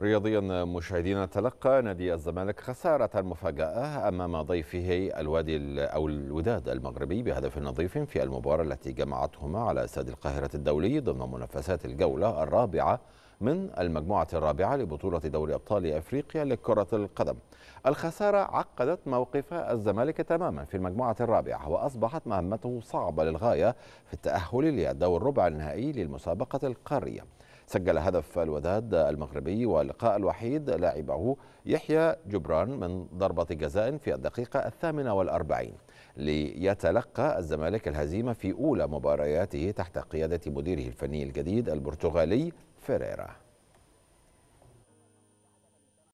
رياضيا مشاهدينا تلقى نادي الزمالك خسارة مفاجأة أمام ضيفه الوادي أو الوداد المغربي بهدف نظيف في المباراة التي جمعتهما على استاد القاهرة الدولي ضمن منافسات الجولة الرابعة من المجموعة الرابعة لبطولة دوري أبطال أفريقيا لكرة القدم الخسارة عقدت موقف الزمالك تماما في المجموعة الرابعة وأصبحت مهمته صعبة للغاية في التأهل للدور الربع النهائي للمسابقة القارية سجل هدف الوداد المغربي واللقاء الوحيد لعبه يحيى جبران من ضربة جزاء في الدقيقة الثامنة والأربعين ليتلقى الزمالك الهزيمة في أولى مبارياته تحت قيادة مديره الفني الجديد البرتغالي فيريرا